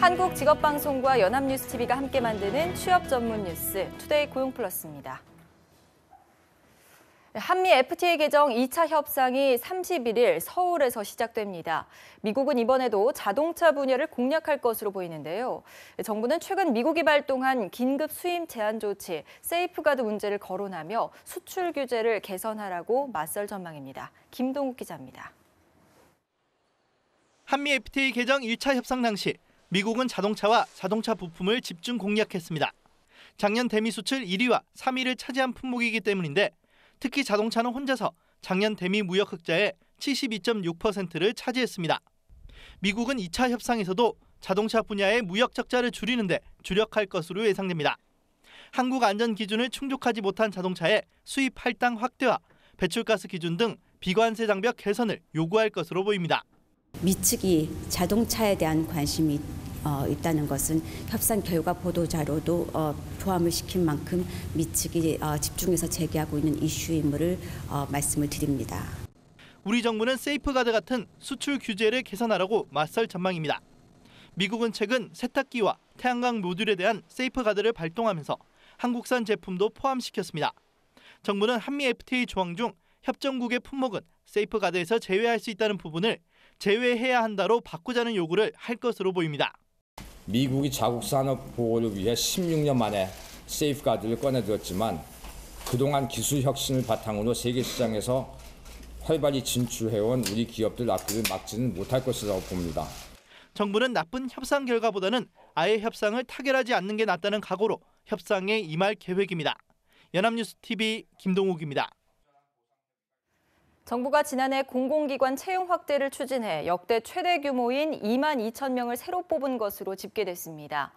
한국직업방송과 연합뉴스TV가 함께 만드는 취업 전문 뉴스 투데이 고용플러스입니다. 한미 FTA 개정 2차 협상이 31일 서울에서 시작됩니다. 미국은 이번에도 자동차 분야를 공략할 것으로 보이는데요. 정부는 최근 미국이 발동한 긴급 수입 제한 조치, 세이프가드 문제를 거론하며 수출 규제를 개선하라고 맞설 전망입니다. 김동욱 기자입니다. 한미 FTA 개정 2차 협상 당시 미국은 자동차와 자동차 부품을 집중 공략했습니다. 작년 대미 수출 1위와 3위를 차지한 품목이기 때문인데 특히 자동차는 혼자서 작년 대미 무역 흑자의 72.6%를 차지했습니다. 미국은 2차 협상에서도 자동차 분야의 무역 적자를 줄이는데 주력할 것으로 예상됩니다. 한국 안전 기준을 충족하지 못한 자동차의 수입 할당 확대와 배출가스 기준 등 비관세 장벽 개선을 요구할 것으로 보입니다. 미측이 자동차에 대한 관심이 어, 있다는 것은 협상 결과 보도자료도 어, 포함을 시킨 만큼 미측이 어, 집중해서 제기하고 있는 이슈임을 어, 말씀을 드립니다. 우리 정부는 세이프가드 같은 수출 규제를 개선하라고 맞설 전망입니다. 미국은 최근 세탁기와 태양광 모듈에 대한 세이프가드를 발동하면서 한국산 제품도 포함시켰습니다. 정부는 한미 FTA 조항 중 협정국의 품목은 세이프가드에서 제외할 수 있다는 부분을 제외해야 한다로 바꾸자는 요구를 할 것으로 보입니다. 미국이 자국 산업 보호를 위해 16년 만에 세이프가드를 꺼내들었지만 그동안 기술 혁신을 바탕으로 세계 시장에서 활발히 진출해온 우리 기업들 앞길을 막지는 못할 것이라고 봅니다. 정부는 나쁜 협상 결과보다는 아예 협상을 타결하지 않는 게 낫다는 각오로 협상에 임할 계획입니다. 연합뉴스 TV 김동욱입니다. 정부가 지난해 공공기관 채용 확대를 추진해 역대 최대 규모인 2만 2천 명을 새로 뽑은 것으로 집계됐습니다.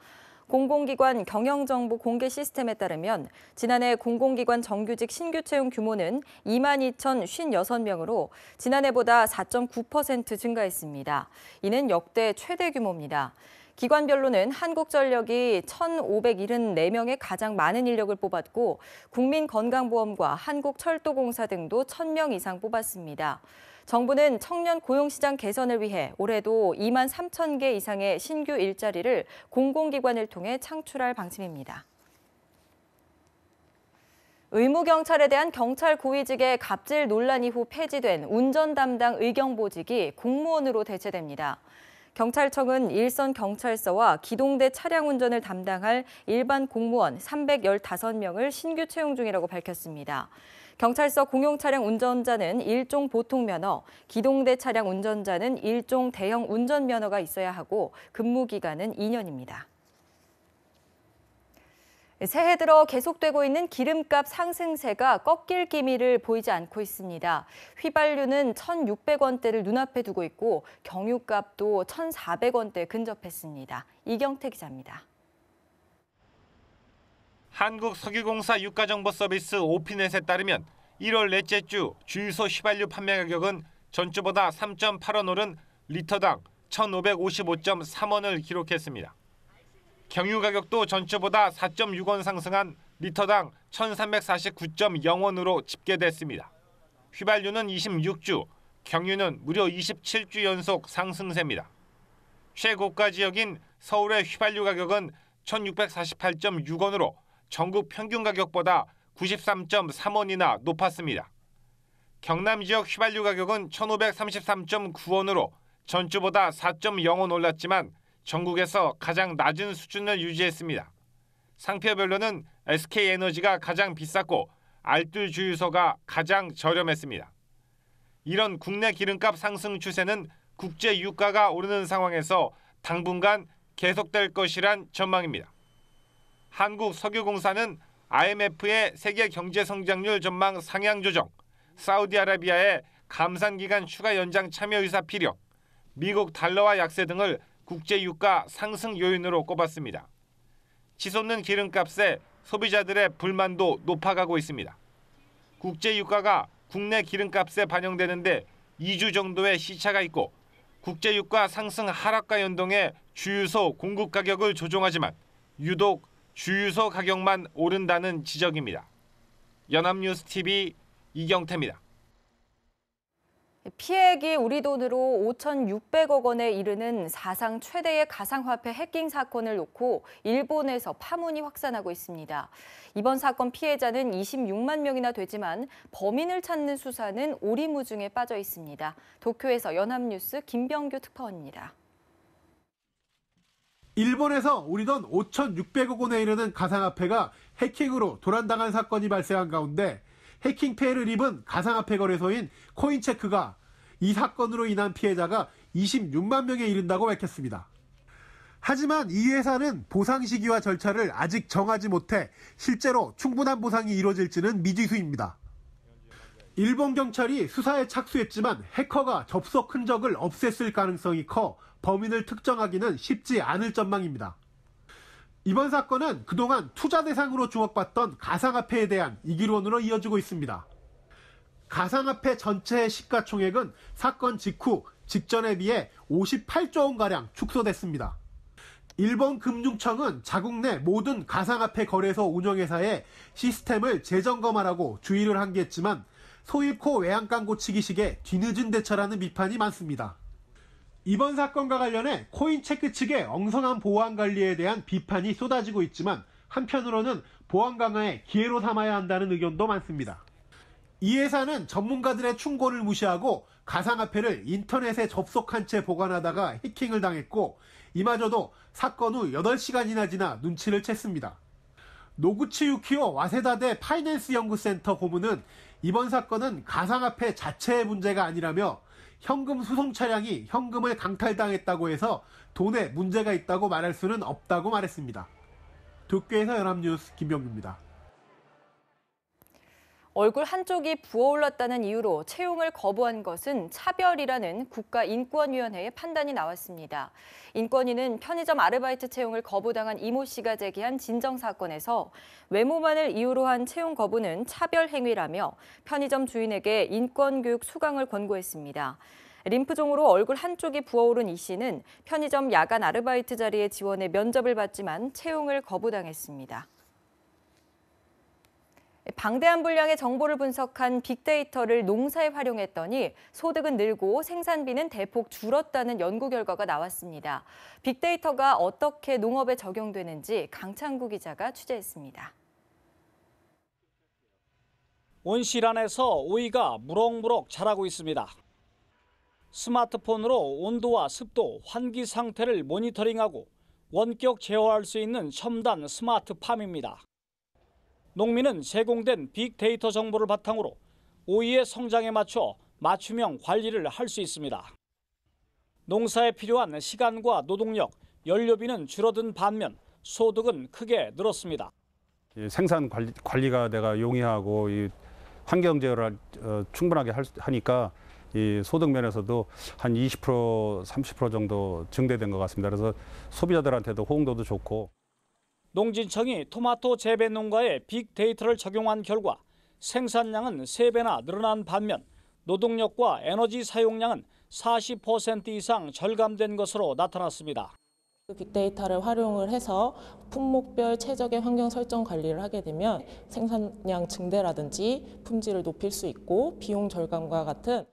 공공기관 경영정보 공개 시스템에 따르면 지난해 공공기관 정규직 신규 채용 규모는 2만 2,056명으로 지난해보다 4.9% 증가했습니다. 이는 역대 최대 규모입니다. 기관별로는 한국전력이 1,574명의 가장 많은 인력을 뽑았고 국민건강보험과 한국철도공사 등도 1,000명 이상 뽑았습니다. 정부는 청년 고용시장 개선을 위해 올해도 2만 3천 개 이상의 신규 일자리를 공공기관을 통해 창출할 방침입니다. 의무경찰에 대한 경찰 고위직의 갑질 논란 이후 폐지된 운전 담당 의경보직이 공무원으로 대체됩니다. 경찰청은 일선 경찰서와 기동대 차량 운전을 담당할 일반 공무원 315명을 신규 채용 중이라고 밝혔습니다. 경찰서 공용 차량 운전자는 일종 보통 면허, 기동대 차량 운전자는 일종 대형 운전 면허가 있어야 하고 근무 기간은 2년입니다. 새해 들어 계속되고 있는 기름값 상승세가 꺾일 기미를 보이지 않고 있습니다. 휘발유는 1,600원대를 눈앞에 두고 있고 경유값도 1,400원대 근접했습니다. 이경태 기자입니다. 한국석유공사 유가정보서비스 오피넷에 따르면 1월 넷째 주 주유소 휘발유 판매 가격은 전주보다 3.8원 오른 리터당 1,555.3원을 기록했습니다. 경유 가격도 전주보다 4.6원 상승한 리터당 1349.0원으로 집계됐습니다. 휘발유는 26주, 경유는 무려 27주 연속 상승세입니다. 최고가 지역인 서울의 휘발유 가격은 1648.6원으로 전국 평균 가격보다 93.3원이나 높았습니다. 경남 지역 휘발유 가격은 1533.9원으로 전주보다 4.0원 올랐지만 전국에서 가장 낮은 수준을 유지했습니다. 상표별로는 SK에너지가 가장 비쌌고 알뜰 주유소가 가장 저렴했습니다. 이런 국내 기름값 상승 추세는 국제 유가가 오르는 상황에서 당분간 계속될 것이란 전망입니다. 한국석유공사는 IMF의 세계 경제 성장률 전망 상향 조정, 사우디아라비아의 감산 기간 추가 연장 참여 의사 필요, 미국 달러화 약세 등을 국제 유가 상승 요인으로 꼽았습니다. 치솟는 기름값에 소비자들의 불만도 높아가고 있습니다. 국제 유가가 국내 기름값에 반영되는데 2주 정도의 시차가 있고 국제 유가 상승 하락과 연동해 주유소 공급 가격을 조정하지만 유독 주유소 가격만 오른다는 지적입니다. 연합뉴스 TV 이경태입니다. 피해액이 우리 돈으로 5,600억 원에 이르는 사상 최대의 가상화폐 해킹 사건을 놓고 일본에서 파문이 확산하고 있습니다. 이번 사건 피해자는 26만 명이나 되지만 범인을 찾는 수사는 오리무중에 빠져 있습니다. 도쿄에서 연합뉴스 김병규 특파원입니다. 일본에서 우리 돈 5,600억 원에 이르는 가상화폐가 해킹으로 도난당한 사건이 발생한 가운데 해킹 피해를 입은 가상화폐 거래소인 코인체크가 이 사건으로 인한 피해자가 26만 명에 이른다고 밝혔습니다. 하지만 이 회사는 보상 시기와 절차를 아직 정하지 못해 실제로 충분한 보상이 이뤄질지는 미지수입니다. 일본 경찰이 수사에 착수했지만 해커가 접속 흔적을 없앴을 가능성이 커 범인을 특정하기는 쉽지 않을 전망입니다. 이번 사건은 그동안 투자 대상으로 주목받던 가상화폐에 대한 이기론으로 이어지고 있습니다. 가상화폐 전체의 시가총액은 사건 직후 직전에 비해 58조 원가량 축소됐습니다. 일본 금융청은 자국 내 모든 가상화폐 거래소 운영회사에 시스템을 재점검하라고 주의를 한게 있지만 소일코 외양간 고치기식의 뒤늦은 대처라는 비판이 많습니다. 이번 사건과 관련해 코인체크 측의 엉성한 보안 관리에 대한 비판이 쏟아지고 있지만 한편으로는 보안 강화에 기회로 삼아야 한다는 의견도 많습니다. 이 회사는 전문가들의 충고를 무시하고 가상화폐를 인터넷에 접속한 채 보관하다가 해킹을 당했고 이마저도 사건 후 8시간이나 지나 눈치를 챘습니다. 노구치 유키오 와세다대 파이낸스 연구센터 고문은 이번 사건은 가상화폐 자체의 문제가 아니라며 현금 수송 차량이 현금을 강탈당했다고 해서 돈에 문제가 있다고 말할 수는 없다고 말했습니다. 도쿄에서 연합뉴스 김병규입니다. 얼굴 한쪽이 부어올랐다는 이유로 채용을 거부한 것은 차별이라는 국가인권위원회의 판단이 나왔습니다. 인권위는 편의점 아르바이트 채용을 거부당한 이모 씨가 제기한 진정 사건에서 외모만을 이유로 한 채용 거부는 차별 행위라며 편의점 주인에게 인권교육 수강을 권고했습니다. 림프종으로 얼굴 한쪽이 부어오른 이 씨는 편의점 야간 아르바이트 자리에 지원해 면접을 받지만 채용을 거부당했습니다. 방대한 분량의 정보를 분석한 빅데이터를 농사에 활용했더니 소득은 늘고 생산비는 대폭 줄었다는 연구 결과가 나왔습니다. 빅데이터가 어떻게 농업에 적용되는지 강창구 기자가 취재했습니다. 온실 안에서 오이가 무럭무럭 자라고 있습니다. 스마트폰으로 온도와 습도, 환기 상태를 모니터링하고 원격 제어할 수 있는 첨단 스마트팜입니다. 농민은 제공된 빅데이터 정보를 바탕으로 오이의 성장에 맞춰 맞춤형 관리를 할 수 있습니다. 농사에 필요한 시간과 노동력, 연료비는 줄어든 반면 소득은 크게 늘었습니다. 생산 관리, 가 내가 용이하고 환경 제어를 어, 충분하게 하니까 소득 면에서도 한20% 30% 정도 증대된 것 같습니다. 그래서 소비자들한테도 호응도도 좋고. 농진청이 토마토 재배 농가에 빅데이터를 적용한 결과 생산량은 3배나 늘어난 반면 노동력과 에너지 사용량은 40% 이상 절감된 것으로 나타났습니다. 빅데이터를 활용을 해서 품목별 최적의 환경 설정 관리를 하게 되면 생산량 증대라든지 품질을 높일 수 있고 비용 절감과 같은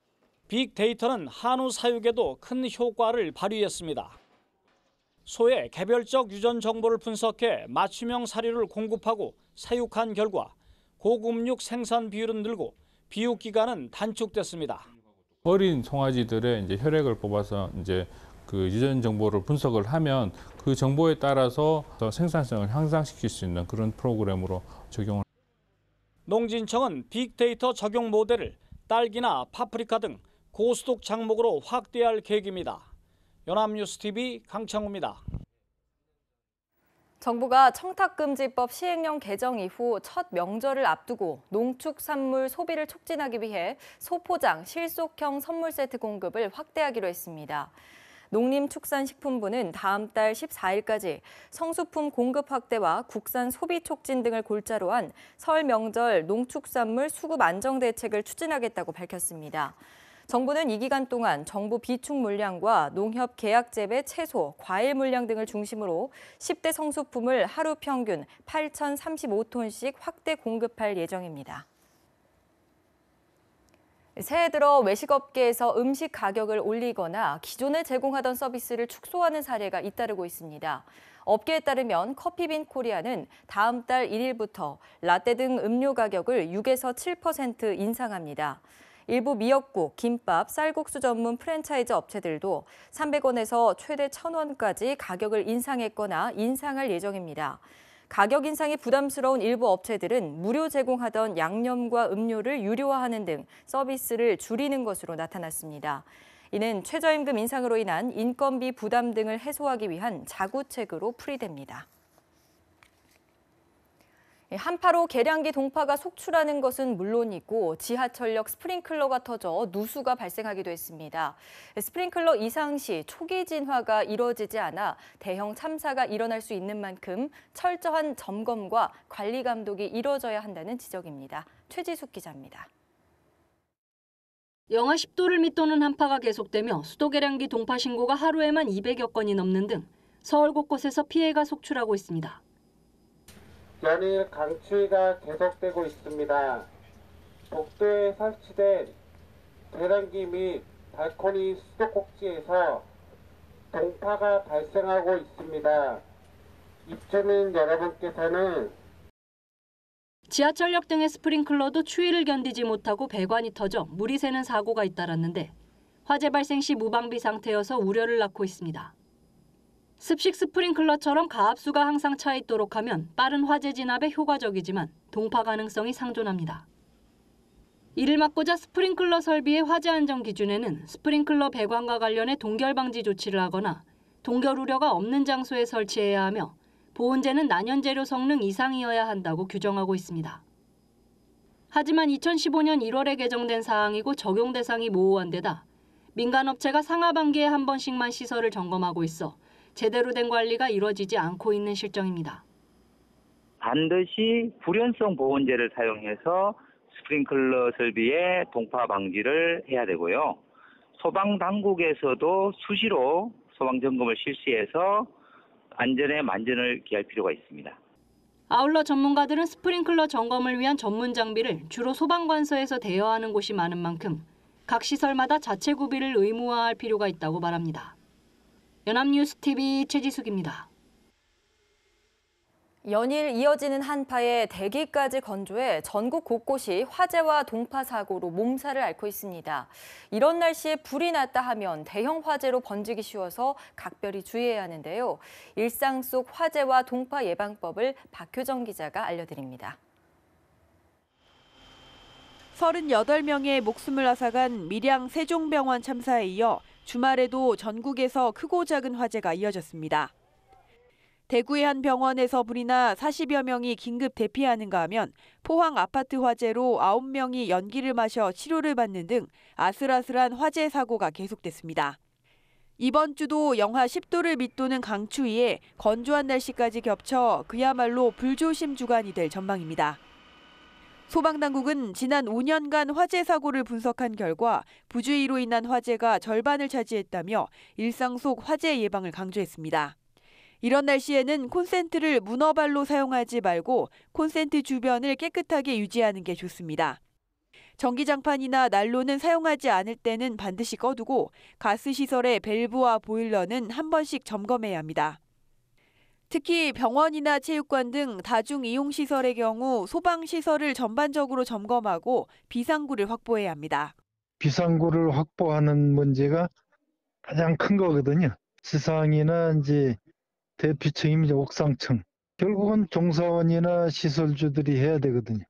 빅데이터는 한우 사육에도 큰 효과를 발휘했습니다. 소의 개별적 유전 정보를 분석해 맞춤형 사료를 공급하고 사육한 결과 고급육 생산 비율은 늘고 비육 기간은 단축됐습니다. 어린 송아지들의 이제 혈액을 뽑아서 이제 그 유전 정보를 분석을 하면 그 정보에 따라서 생산성을 향상시킬 수 있는 그런 프로그램으로 적용을. 농진청은 빅데이터 적용 모델을 딸기나 파프리카 등 고수독 작목으로 확대할 계획입니다. 연합뉴스TV 강창우입니다. 정부가 청탁금지법 시행령 개정 이후 첫 명절을 앞두고 농축산물 소비를 촉진하기 위해 소포장, 실속형 선물 세트 공급을 확대하기로 했습니다. 농림축산식품부는 다음 달 14일까지 성수품 공급 확대와 국산 소비 촉진 등을 골자로 한 설 명절 농축산물 수급 안정 대책을 추진하겠다고 밝혔습니다. 정부는 이 기간 동안 정부 비축 물량과 농협 계약 재배 채소, 과일 물량 등을 중심으로 10대 성수품을 하루 평균 8,035톤씩 확대 공급할 예정입니다. 새해 들어 외식업계에서 음식 가격을 올리거나 기존에 제공하던 서비스를 축소하는 사례가 잇따르고 있습니다. 업계에 따르면 커피빈 코리아는 다음 달 1일부터 라떼 등 음료 가격을 6에서 7% 인상합니다. 일부 미역국, 김밥, 쌀국수 전문 프랜차이즈 업체들도 300원에서 최대 1,000원까지 가격을 인상했거나 인상할 예정입니다. 가격 인상이 부담스러운 일부 업체들은 무료 제공하던 양념과 음료를 유료화하는 등 서비스를 줄이는 것으로 나타났습니다. 이는 최저임금 인상으로 인한 인건비 부담 등을 해소하기 위한 자구책으로 풀이됩니다. 예, 한파로 계량기 동파가 속출하는 것은 물론이고 지하철역 스프링클러가 터져 누수가 발생하기도 했습니다. 예, 스프링클러 이상 시 초기 진화가 이뤄지지 않아 대형 참사가 일어날 수 있는 만큼 철저한 점검과 관리 감독이 이뤄져야 한다는 지적입니다. 최지숙 기자입니다. 영하 10도를 밑도는 한파가 계속되며 수도 계량기 동파 신고가 하루에만 200여 건이 넘는 등 서울 곳곳에서 피해가 속출하고 있습니다. 연일 강추위가 계속되고 있습니다. 복도에 설치된 계란기 및 발코니 수도꼭지에서 동파가 발생하고 있습니다. 입주민 여러분께서는 지하철역 등의 스프링클러도 추위를 견디지 못하고 배관이 터져 물이 새는 사고가 잇따랐는데 화재 발생 시 무방비 상태여서 우려를 낳고 있습니다. 습식 스프링클러처럼 가압수가 항상 차 있도록 하면 빠른 화재 진압에 효과적이지만 동파 가능성이 상존합니다. 이를 막고자 스프링클러 설비의 화재 안전 기준에는 스프링클러 배관과 관련해 동결 방지 조치를 하거나 동결 우려가 없는 장소에 설치해야 하며 보온재는 난연재료 성능 이상이어야 한다고 규정하고 있습니다. 하지만 2015년 1월에 개정된 사항이고 적용 대상이 모호한 데다 민간업체가 상하반기에 한 번씩만 시설을 점검하고 있어 제대로 된 관리가 이루어지지 않고 있는 실정입니다. 반드시 불연성 보온제를 사용해서 스프링클러 설비의 동파 방지를 해야 되고요. 소방 당국에서도 수시로 소방 점검을 실시해서 안전에 만전을 기할 필요가 있습니다. 아울러 전문가들은 스프링클러 점검을 위한 전문 장비를 주로 소방관서에서 대여하는 곳이 많은 만큼 각 시설마다 자체 구비를 의무화할 필요가 있다고 말합니다. 연합뉴스TV 최지숙입니다. 연일 이어지는 한파에 대기까지 건조해 전국 곳곳이 화재와 동파 사고로 몸살을 앓고 있습니다. 이런 날씨에 불이 났다 하면 대형 화재로 번지기 쉬워서 각별히 주의해야 하는데요. 일상 속 화재와 동파 예방법을 박효정 기자가 알려드립니다. 38명의 목숨을 앗아간 밀양 세종병원 참사에 이어 주말에도 전국에서 크고 작은 화재가 이어졌습니다. 대구의 한 병원에서 불이 나 40여 명이 긴급 대피하는가 하면 포항 아파트 화재로 9명이 연기를 마셔 치료를 받는 등 아슬아슬한 화재 사고가 계속됐습니다. 이번 주도 영하 10도를 밑도는 강추위에 건조한 날씨까지 겹쳐 그야말로 불조심 주간이 될 전망입니다. 소방당국은 지난 5년간 화재 사고를 분석한 결과 부주의로 인한 화재가 절반을 차지했다며 일상 속 화재 예방을 강조했습니다. 이런 날씨에는 콘센트를 문어발로 사용하지 말고 콘센트 주변을 깨끗하게 유지하는 게 좋습니다. 전기장판이나 난로는 사용하지 않을 때는 반드시 꺼두고 가스시설의 밸브와 보일러는 한 번씩 점검해야 합니다. 특히 병원이나 체육관 등 다중이용시설의 경우 소방시설을 전반적으로 점검하고 비상구를 확보해야 합니다. 비상구를 확보하는 문제가 가장 큰 거거든요. 지상이나 이제 대피층이면 옥상층. 결국은 종사원이나 시설주들이 해야 되거든요.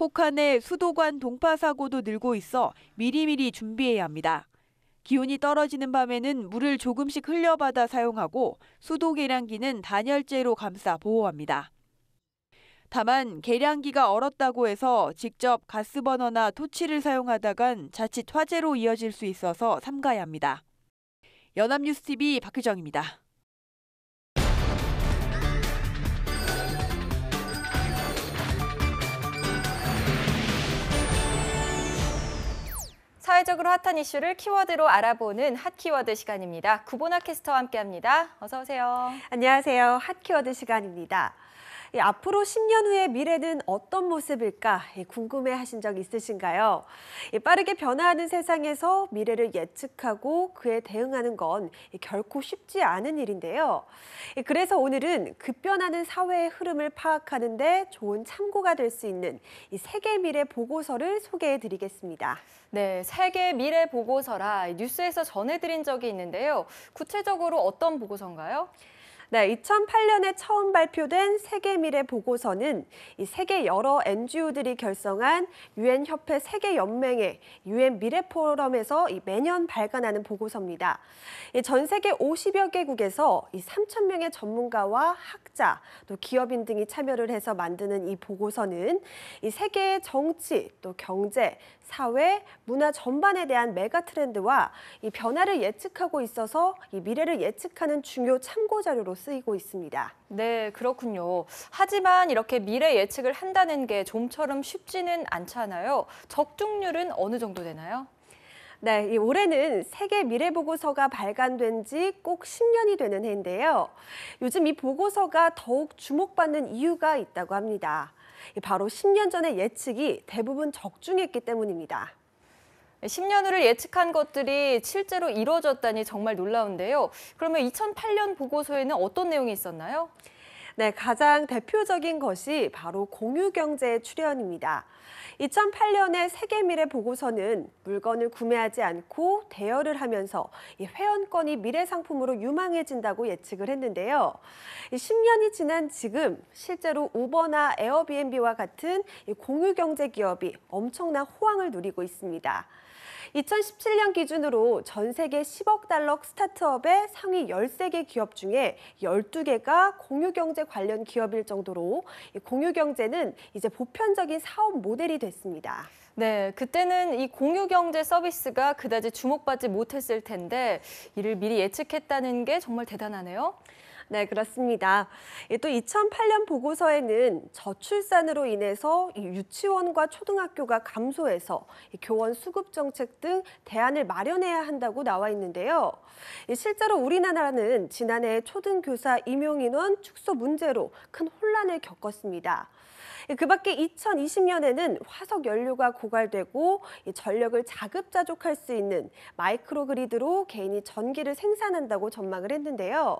혹한의 수도관 동파 사고도 늘고 있어 미리미리 준비해야 합니다. 기온이 떨어지는 밤에는 물을 조금씩 흘려받아 사용하고 수도 계량기는 단열재로 감싸 보호합니다. 다만 계량기가 얼었다고 해서 직접 가스버너나 토치를 사용하다간 자칫 화재로 이어질 수 있어서 삼가야 합니다. 연합뉴스TV 박규정입니다. 사회적으로 핫한 이슈를 키워드로 알아보는 핫 키워드 시간입니다. 구보나 캐스터와 함께합니다. 어서 오세요. 안녕하세요. 핫 키워드 시간입니다. 예, 앞으로 10년 후의 미래는 어떤 모습일까 예, 궁금해 하신 적 있으신가요? 예, 빠르게 변화하는 세상에서 미래를 예측하고 그에 대응하는 건 결코 쉽지 않은 일인데요. 그래서 오늘은 급변하는 사회의 흐름을 파악하는데 좋은 참고가 될 수 있는 이 세계 미래 보고서를 소개해 드리겠습니다. 네, 세계 미래 보고서라 뉴스에서 전해드린 적이 있는데요. 구체적으로 어떤 보고서인가요? 네, 2008년에 처음 발표된 세계 미래 보고서는 이 세계 여러 NGO들이 결성한 유엔 협회 세계 연맹의 유엔 미래 포럼에서 이 매년 발간하는 보고서입니다. 이전 세계 50여 개국에서 이 3천 명의 전문가와 학자, 또 기업인 등이 참여를 해서 만드는 이 보고서는 이 세계의 정치, 또 경제, 사회, 문화 전반에 대한 메가 트렌드와 이 변화를 예측하고 있어서 이 미래를 예측하는 중요 참고 자료로 쓰이고 있습니다. 네, 그렇군요. 하지만 이렇게 미래 예측을 한다는 게 좀처럼 쉽지는 않잖아요. 적중률은 어느 정도 되나요? 네, 올해는 세계 미래 보고서가 발간된 지 꼭 10년이 되는 해인데요. 요즘 이 보고서가 더욱 주목받는 이유가 있다고 합니다. 바로 10년 전의 예측이 대부분 적중했기 때문입니다. 10년 후를 예측한 것들이 실제로 이루어졌다니 정말 놀라운데요. 그러면 2008년 보고서에는 어떤 내용이 있었나요? 네, 가장 대표적인 것이 바로 공유경제의 출현입니다. 2008년의 세계미래 보고서는 물건을 구매하지 않고 대여를 하면서 회원권이 미래 상품으로 유망해진다고 예측을 했는데요. 10년이 지난 지금 실제로 우버나 에어비앤비와 같은 공유경제 기업이 엄청난 호황을 누리고 있습니다. 2017년 기준으로 전 세계 10억 달러 스타트업의 상위 13개 기업 중에 12개가 공유경제 관련 기업일 정도로 공유경제는 이제 보편적인 사업 모델이 됐습니다. 네, 그때는 이 공유경제 서비스가 그다지 주목받지 못했을 텐데 이를 미리 예측했다는 게 정말 대단하네요. 네, 그렇습니다. 예, 또 2008년 보고서에는 저출산으로 인해서 유치원과 초등학교가 감소해서 교원 수급 정책 등 대안을 마련해야 한다고 나와 있는데요. 실제로 우리나라는 지난해 초등교사 임용 인원 축소 문제로 큰 혼란을 겪었습니다. 예, 그 밖에 2020년에는 화석 연료가 고갈되고 전력을 자급자족할 수 있는 마이크로 그리드로 개인이 전기를 생산한다고 전망을 했는데요.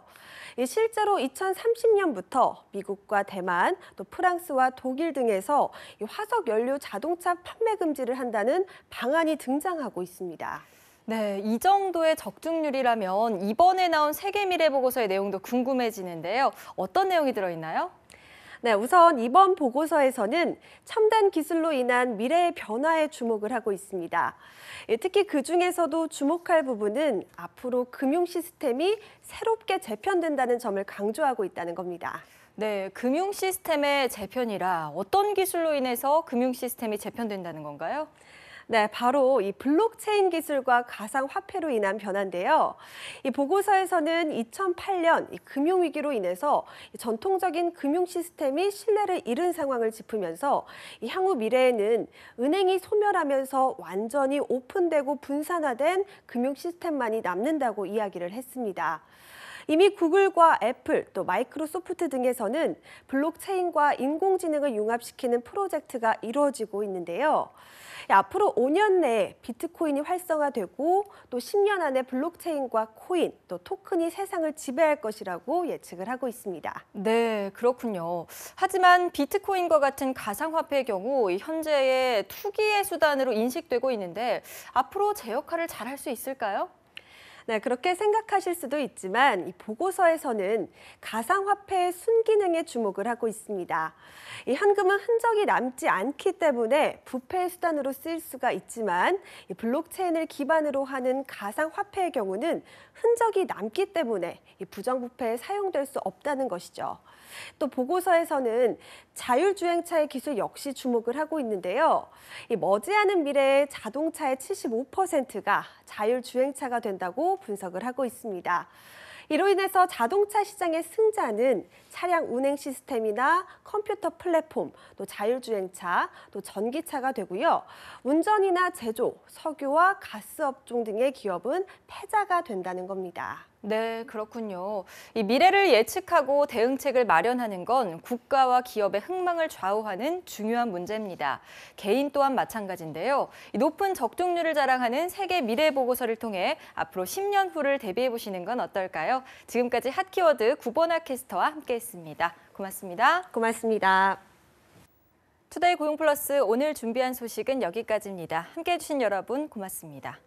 실제로 2030년부터 미국과 대만, 또 프랑스와 독일 등에서 화석 연료 자동차 판매 금지를 한다는 방안이 등장하고 있습니다. 네, 이 정도의 적중률이라면 이번에 나온 세계 미래 보고서의 내용도 궁금해지는데요. 어떤 내용이 들어 있나요? 네, 우선 이번 보고서에서는 첨단 기술로 인한 미래의 변화에 주목을 하고 있습니다. 예, 특히 그 중에서도 주목할 부분은 앞으로 금융 시스템이 새롭게 재편된다는 점을 강조하고 있다는 겁니다. 네, 금융 시스템의 재편이라 어떤 기술로 인해서 금융 시스템이 재편된다는 건가요? 네, 바로 이 블록체인 기술과 가상 화폐로 인한 변화인데요. 이 보고서에서는 2008년 이 금융 위기로 인해서 전통적인 금융 시스템이 신뢰를 잃은 상황을 짚으면서 이 향후 미래에는 은행이 소멸하면서 완전히 오픈되고 분산화된 금융 시스템만이 남는다고 이야기를 했습니다. 이미 구글과 애플 또 마이크로소프트 등에서는 블록체인과 인공지능을 융합시키는 프로젝트가 이루어지고 있는데요. 앞으로 5년 내에 비트코인이 활성화되고 또 10년 안에 블록체인과 코인 또 토큰이 세상을 지배할 것이라고 예측을 하고 있습니다. 네, 그렇군요. 하지만 비트코인과 같은 가상화폐의 경우 현재의 투기의 수단으로 인식되고 있는데 앞으로 제 역할을 잘 할 수 있을까요? 네, 그렇게 생각하실 수도 있지만 이 보고서에서는 가상화폐의 순기능에 주목을 하고 있습니다. 이 현금은 흔적이 남지 않기 때문에 부패의 수단으로 쓰일 수가 있지만 이 블록체인을 기반으로 하는 가상화폐의 경우는 흔적이 남기 때문에 이 부정부패에 사용될 수 없다는 것이죠. 또 보고서에서는 자율주행차의 기술 역시 주목을 하고 있는데요. 이 머지않은 미래에 자동차의 75%가 자율주행차가 된다고 분석을 하고 있습니다. 이로 인해서 자동차 시장의 승자는 차량 운행 시스템이나 컴퓨터 플랫폼, 또 자율주행차, 또 전기차가 되고요. 운전이나 제조, 석유와 가스 업종 등의 기업은 패자가 된다는 겁니다. 네, 그렇군요. 이 미래를 예측하고 대응책을 마련하는 건 국가와 기업의 흥망을 좌우하는 중요한 문제입니다. 개인 또한 마찬가지인데요. 이 높은 적중률을 자랑하는 세계 미래 보고서를 통해 앞으로 10년 후를 대비해 보시는 건 어떨까요? 지금까지 핫 키워드 구보나 캐스터와 함께 함께했습니다. 고맙습니다. 고맙습니다. 투데이 고용플러스 오늘 준비한 소식은 여기까지입니다. 함께해 주신 여러분 고맙습니다.